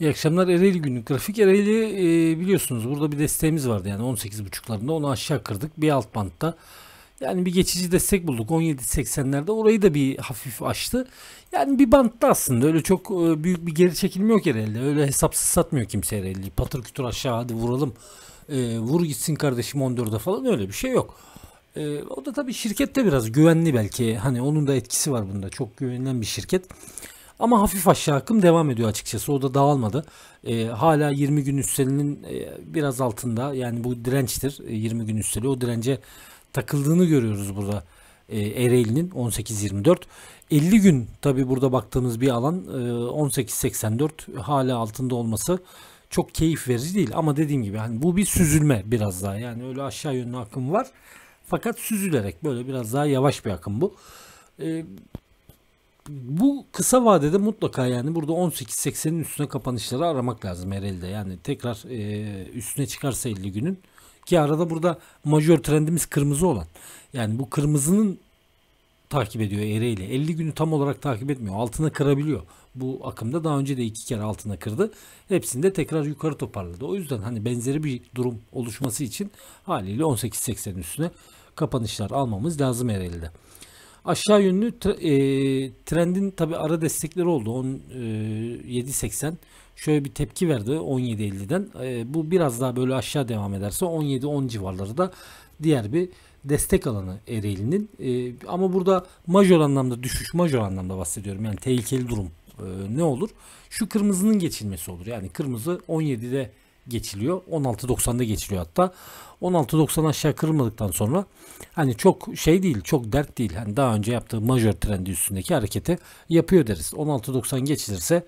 İyi akşamlar Ereğli günü. Grafik Ereğli e, biliyorsunuz burada bir desteğimiz vardı yani 18.5'larında onu aşağı kırdık bir alt bantta. Yani bir geçici destek bulduk 17.80'lerde orayı da bir hafif açtı. Yani bir bantta aslında öyle çok e, büyük bir geri çekilme yok Ereğli. Öyle hesapsız satmıyor kimse Ereğli'yi. Patır kütür aşağı hadi vuralım. E, vur gitsin kardeşim 14'e falan öyle bir şey yok. E, o da tabii şirkette biraz güvenli belki. Hani onun da etkisi var bunda. Çok güvenilen bir şirket. Ama hafif aşağı akım devam ediyor açıkçası. O da dağılmadı. E, hala 20 gün üstelinin e, biraz altında. Yani bu dirençtir. E, 20 gün üsteli. O dirence takıldığını görüyoruz burada. E, Ereğli'nin 18-24. 50 gün tabi burada baktığımız bir alan e, 18.84 hala altında olması çok keyif verici değil. Ama dediğim gibi hani bu bir süzülme biraz daha. Yani öyle aşağı yönlü akım var. Fakat süzülerek böyle biraz daha yavaş bir akım bu. E, bu kısa vadede mutlaka yani burada 18.80'in üstüne kapanışları aramak lazım herhalde. Yani tekrar e, üstüne çıkarsa 50 günün ki arada burada majör trendimiz kırmızı olan. Yani bu kırmızının takip ediyor ereğiyle. 50 günü tam olarak takip etmiyor. Altına kırabiliyor. Bu akımda daha önce de iki kere altına kırdı. Hepsinde tekrar yukarı toparladı. O yüzden hani benzeri bir durum oluşması için haliyle 18.80'in üstüne kapanışlar almamız lazım herhalde. Aşağı yönlü e, trendin tabi ara destekleri oldu. 17.80 e, şöyle bir tepki verdi 17.50'den. E, bu biraz daha böyle aşağı devam ederse 17.10 civarları da diğer bir destek alanı Ereğli'nin. E, ama burada major anlamda düşüş, major anlamda bahsediyorum. Yani tehlikeli durum e, ne olur? Şu kırmızının geçilmesi olur. Yani kırmızı 17'de geçiliyor. 16.90'da geçiliyor hatta. 16.90 aşağı kırılmadıktan sonra hani çok şey değil, çok dert değil. Hani daha önce yaptığı majör trendi üstündeki hareketi yapıyor deriz. 16.90 geçilirse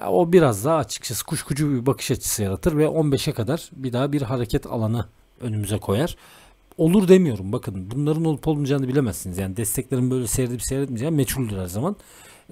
ya o biraz daha açıkçası kuşkucu bir bakış açısı yaratır ve 15'e kadar bir daha bir hareket alanı önümüze koyar. Olur demiyorum bakın bunların olup olmayacağını bilemezsiniz. Yani desteklerin böyle seyredip seyretmeyeceği meçhuldür her zaman.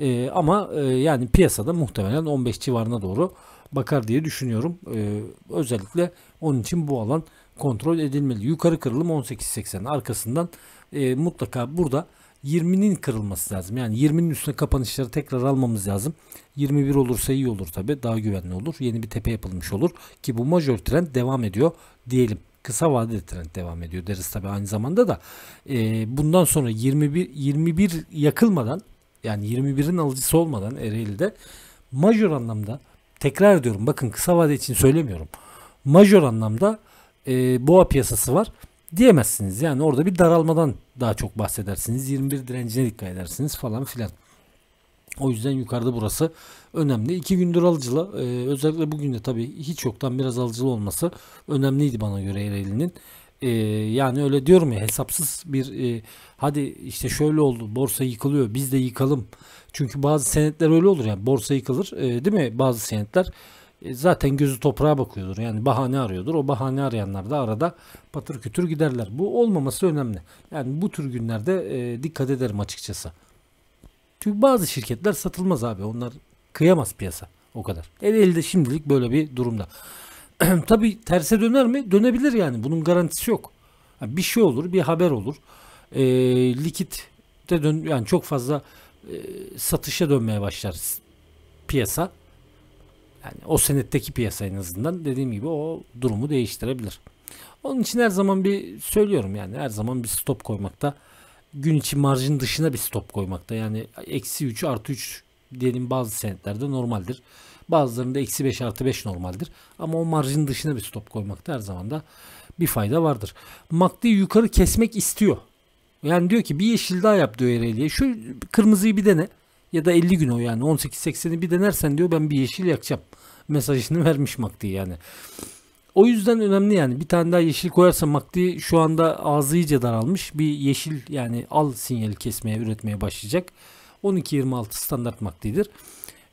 Ee, ama e, yani piyasada muhtemelen 15 civarına doğru bakar diye düşünüyorum. Ee, özellikle onun için bu alan kontrol edilmeli. Yukarı kırılım 18.80 arkasından e, mutlaka burada 20'nin kırılması lazım. Yani 20'nin üstüne kapanışları tekrar almamız lazım. 21 olursa iyi olur tabi. Daha güvenli olur. Yeni bir tepe yapılmış olur. Ki bu majör trend devam ediyor diyelim. Kısa vadeli trend devam ediyor deriz tabi aynı zamanda da. E, bundan sonra 21, 21 yakılmadan yani 21'in alıcısı olmadan Ereğli'de majör anlamda tekrar ediyorum bakın kısa vade için söylemiyorum. Majör anlamda e, boğa piyasası var diyemezsiniz. Yani orada bir daralmadan daha çok bahsedersiniz. 21 direncine dikkat edersiniz falan filan. O yüzden yukarıda burası önemli. İki gündür alıcılı. E, özellikle bugün de tabii hiç yoktan biraz alıcılı olması önemliydi bana göre Ereğli'nin e, yani öyle diyorum ya hesapsız bir e, hadi işte şöyle oldu borsa yıkılıyor biz de yıkalım. Çünkü bazı senetler öyle olur yani borsa yıkılır e, değil mi bazı senetler e, zaten gözü toprağa bakıyordur yani bahane arıyordur. O bahane arayanlar da arada patır kütür giderler. Bu olmaması önemli. Yani bu tür günlerde e, dikkat ederim açıkçası. Çünkü bazı şirketler satılmaz abi onlar kıyamaz piyasa o kadar. El elde şimdilik böyle bir durumda. Tabi terse döner mi? Dönebilir yani. Bunun garantisi yok. Yani bir şey olur, bir haber olur. E, likit de dön yani çok fazla e, satışa dönmeye başlar piyasa. Yani o senetteki piyasa en azından dediğim gibi o durumu değiştirebilir. Onun için her zaman bir söylüyorum yani her zaman bir stop koymakta gün içi marjın dışına bir stop koymakta yani eksi 3 artı 3 diyelim bazı senetlerde normaldir. Bazılarında eksi 5 artı 5 normaldir. Ama o marjin dışına bir stop koymakta her zaman da bir fayda vardır. MACD yukarı kesmek istiyor. Yani diyor ki bir yeşil daha yap diyor Ereğli'ye. Şu kırmızıyı bir dene ya da 50 gün o yani 18.80'i bir denersen diyor ben bir yeşil yakacağım. Mesajını vermiş MACD yani. O yüzden önemli yani bir tane daha yeşil koyarsa MACD şu anda ağzı iyice daralmış. Bir yeşil yani al sinyali kesmeye üretmeye başlayacak. 12.26 standart maktidir.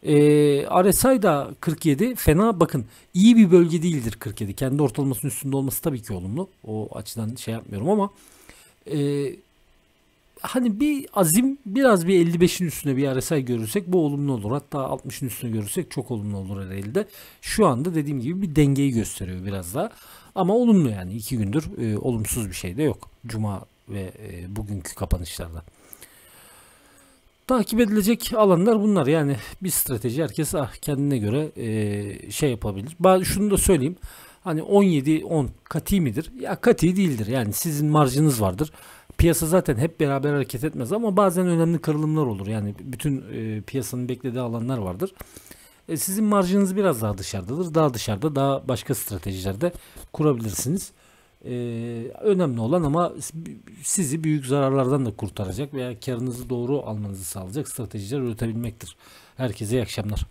E, ee, RSI da 47 fena bakın iyi bir bölge değildir 47. Kendi ortalamasının üstünde olması tabii ki olumlu. O açıdan şey yapmıyorum ama e, hani bir azim biraz bir 55'in üstüne bir RSI görürsek bu olumlu olur. Hatta 60'ın üstüne görürsek çok olumlu olur herhalde. Şu anda dediğim gibi bir dengeyi gösteriyor biraz daha. Ama olumlu yani iki gündür e, olumsuz bir şey de yok. Cuma ve e, bugünkü kapanışlarda. Takip edilecek alanlar bunlar. Yani bir strateji herkes ah, kendine göre e, şey yapabilir. Ben şunu da söyleyeyim. Hani 17 10 kati midir? Ya kati değildir. Yani sizin marjınız vardır. Piyasa zaten hep beraber hareket etmez ama bazen önemli kırılımlar olur. Yani bütün e, piyasanın beklediği alanlar vardır. E, sizin marjınız biraz daha dışarıdadır. Daha dışarıda daha başka stratejilerde kurabilirsiniz. Ee, önemli olan ama sizi büyük zararlardan da kurtaracak veya karınızı doğru almanızı sağlayacak stratejiler üretebilmektir. Herkese iyi akşamlar.